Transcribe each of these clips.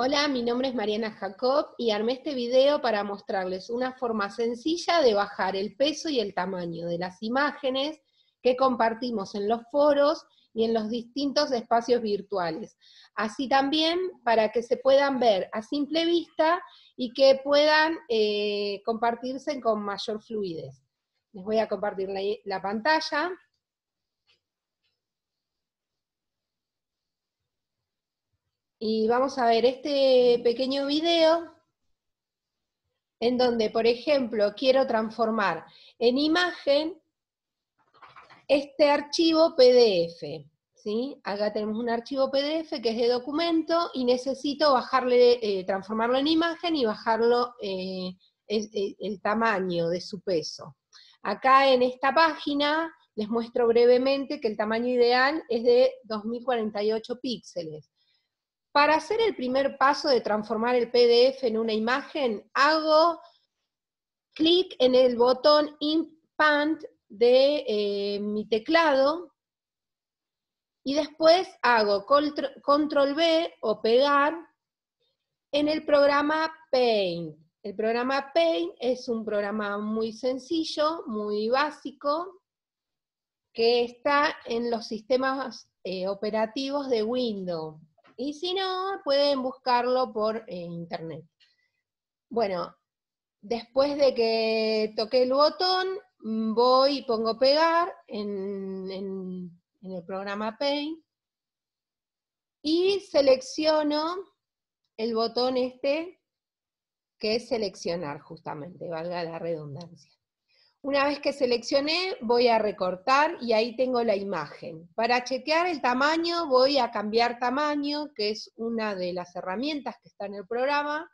Hola, mi nombre es Mariana Jacob y armé este video para mostrarles una forma sencilla de bajar el peso y el tamaño de las imágenes que compartimos en los foros y en los distintos espacios virtuales. Así también para que se puedan ver a simple vista y que puedan eh, compartirse con mayor fluidez. Les voy a compartir la pantalla. Y vamos a ver este pequeño video en donde, por ejemplo, quiero transformar en imagen este archivo PDF. ¿sí? Acá tenemos un archivo PDF que es de documento y necesito bajarle, eh, transformarlo en imagen y bajarlo el, eh, eh, el tamaño de su peso. Acá en esta página les muestro brevemente que el tamaño ideal es de 2048 píxeles para hacer el primer paso de transformar el PDF en una imagen, hago clic en el botón Impant de eh, mi teclado y después hago control, V B o pegar en el programa Paint. El programa Paint es un programa muy sencillo, muy básico, que está en los sistemas eh, operativos de Windows. Y si no, pueden buscarlo por eh, internet. Bueno, después de que toqué el botón, mm, voy y pongo pegar en, en el programa Paint y selecciono el botón este que es seleccionar justamente, valga la redundancia. Una vez que seleccioné, voy a recortar y ahí tengo la imagen. Para chequear el tamaño, voy a cambiar tamaño, que es una de las herramientas que está en el programa,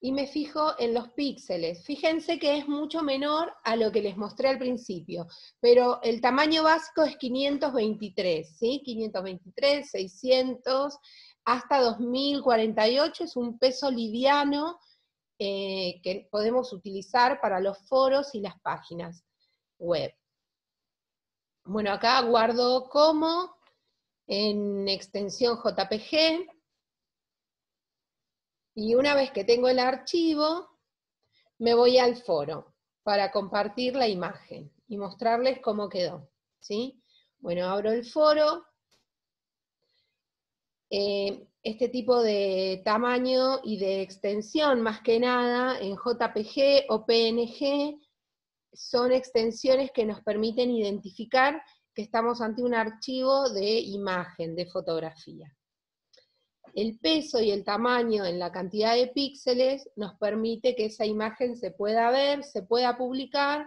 y me fijo en los píxeles. Fíjense que es mucho menor a lo que les mostré al principio, pero el tamaño básico es 523, ¿sí? 523, 600, hasta 2048 es un peso liviano eh, que podemos utilizar para los foros y las páginas web. Bueno, acá guardo como en extensión JPG, y una vez que tengo el archivo, me voy al foro para compartir la imagen y mostrarles cómo quedó. ¿sí? Bueno, abro el foro, eh, este tipo de tamaño y de extensión, más que nada, en JPG o PNG, son extensiones que nos permiten identificar que estamos ante un archivo de imagen, de fotografía. El peso y el tamaño en la cantidad de píxeles nos permite que esa imagen se pueda ver, se pueda publicar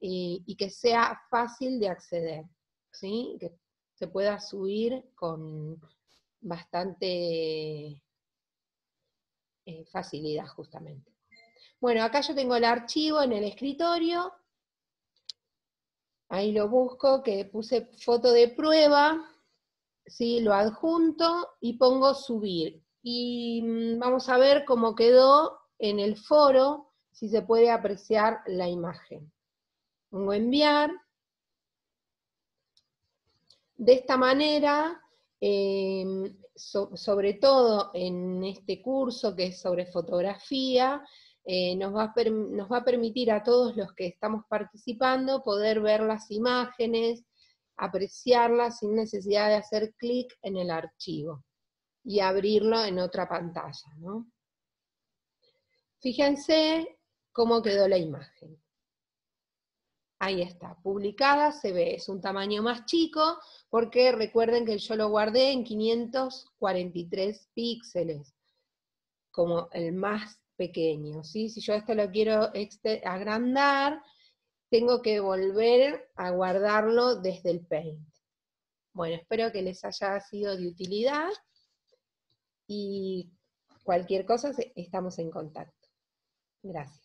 y, que sea fácil de acceder, que se pueda subir con bastante eh, facilidad justamente. Bueno, acá yo tengo el archivo en el escritorio, ahí lo busco, que puse foto de prueba, ¿sí? lo adjunto y pongo subir. Y mm, vamos a ver cómo quedó en el foro, si se puede apreciar la imagen. Pongo enviar. De esta manera Em, sobre todo en este curso que es sobre fotografía, eh, nos, va a permitir a todos los que estamos participando poder ver las imágenes, apreciarlas sin necesidad de hacer clic en el archivo y abrirlo en otra pantalla. Fíjense cómo quedó la imagen. Ahí está, publicada, se ve, es un tamaño más chico, porque recuerden que yo lo guardé en 543 píxeles, como el más pequeño, Si yo esto lo quiero agrandar, tengo que volver a guardarlo desde el Paint. Bueno, espero que les haya sido de utilidad, y cualquier cosa estamos en contacto. Gracias.